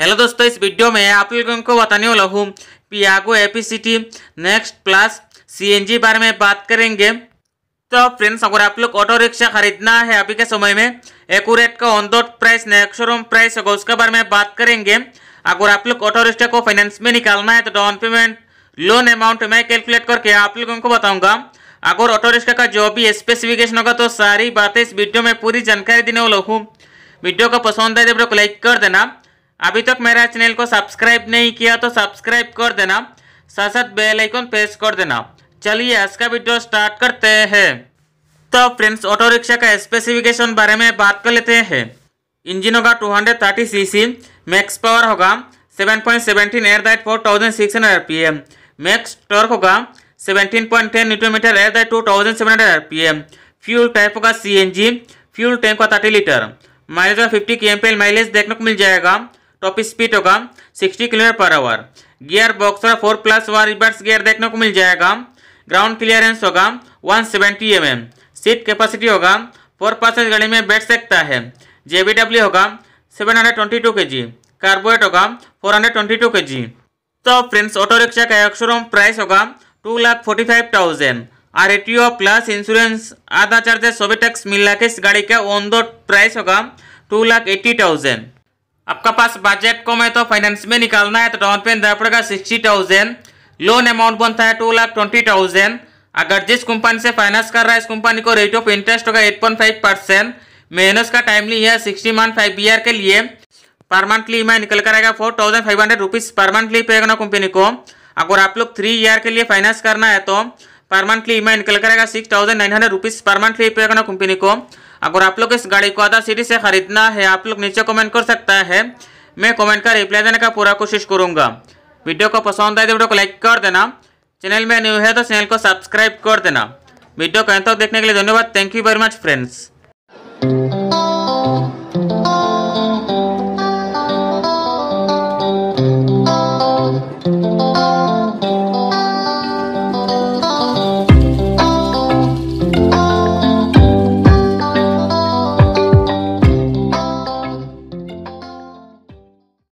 Hello दोस्तों इस video में आप लोगों को बताने वाला हूँ Piaggio T next plus CNG बारे में बात करेंगे तो फ्रेंड्स अगर आप लोग ऑटो रिक्शा खरीदना है अभी के समय में एकट का on road price next price होगा उसके बारे में बात करेंगे अगर आप लोग ऑटो रिक्शा को फाइनेंस में निकालना है तो डाउन पेमेंट लोन अमाउंट मैं कैलकुलेट करके आप लोगों को बताऊंगा अगर ऑटो रिक्शा का जो भी स्पेसिफिकेशन होगा तो सारी बातें इस वीडियो में पूरी जानकारी देने वाला हूँ वीडियो को पसंद आए तो लाइक कर देना अभी तक मेरा चैनल को सब्सक्राइब नहीं किया तो सब्सक्राइब कर देना साथ साथ बेल आइकन प्रेस कर देना चलिए आज का वीडियो स्टार्ट करते हैं तो फ्रेंड्स ऑटो रिक्शा का स्पेसिफिकेशन बारे में बात कर लेते हैं इंजिन होगा सी सीसी मैक्स पावर होगा 7.17 पॉइंट सेवेंटीन एयर दाइट four thousand six hundred R P M max torque होगा 17.10 point ten newton metre at two thousand seven hundred R P M fuel type होगा C N G fuel tank का thirty litre mileage का fifty K M P L mileage देखने को मिल जाएगा top speed होगा 60 kilometre per hour gear box होगा four plus one reverse gear देखने को मिल जाएगा ग्राउंड क्लियरेंस होगा 170 सेवेंटी mm. सीट कैपेसिटी होगा फोर पर्सेंट गाड़ी में बैठ सकता है जे होगा 722 जी कार्बोरेट होगा 422 जी तो फ्रेंड्स ऑटो रिक्शा का एक्शोरूम प्राइस होगा two lakh forty five thousand RTO plus insurance आधा चार्जेस सभी टैक्स मिला के इस गाड़ी का ऑन द प्राइस होगा टू लाख एट्टी थाउजेंड आपका पास बजट कम है तो फाइनेंस में निकालना है तो डाउन पेमेंट देना पड़ेगा सिक्सटी थाउजेंड लोन अमाउंट बनता है टू लाख ट्वेंटी थाउजेंड अगर जिस कंपनी से फाइनेंस कर रहा है इस कंपनी को रेट ऑफ इंटरेस्ट होगा एट पॉइंट फाइव परसेंट मेहनत का टाइमली है सिक्सटी मंथ फाइव ईयर के लिए पर मंथली ई निकल कर आएगा four thousand five hundred rupees per monthly pay करना कंपनी को अगर आप लोग थ्री ईयर के लिए फाइनेंस करना है तो पर मंथली ई निकल कर आएगा six thousand nine hundred rupees per monthly pay करना कंपनी को अगर आप लोग इस गाड़ी को आधा सीरीज से खरीदना है आप लोग नीचे कमेंट कर सकता है मैं कमेंट का रिप्लाई देने का पूरा कोशिश करूँगा वीडियो को पसंद आए तो वीडियो को लाइक कर देना चैनल में न्यू है तो चैनल को सब्सक्राइब कर देना वीडियो को अंत तक देखने के लिए धन्यवाद thank you very much friends